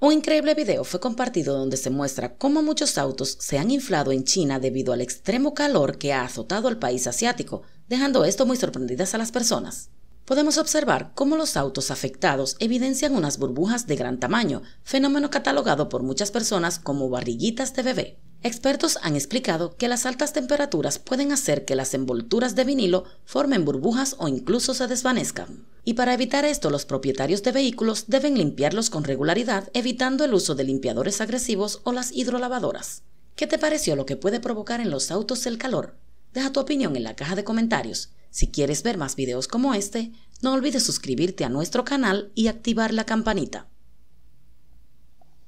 Un increíble video fue compartido donde se muestra cómo muchos autos se han inflado en China debido al extremo calor que ha azotado al país asiático, dejando esto muy sorprendidas a las personas. Podemos observar cómo los autos afectados evidencian unas burbujas de gran tamaño, fenómeno catalogado por muchas personas como barriguitas de bebé. Expertos han explicado que las altas temperaturas pueden hacer que las envolturas de vinilo formen burbujas o incluso se desvanezcan. Y para evitar esto, los propietarios de vehículos deben limpiarlos con regularidad, evitando el uso de limpiadores agresivos o las hidrolavadoras. ¿Qué te pareció lo que puede provocar en los autos el calor? Deja tu opinión en la caja de comentarios. Si quieres ver más videos como este, no olvides suscribirte a nuestro canal y activar la campanita.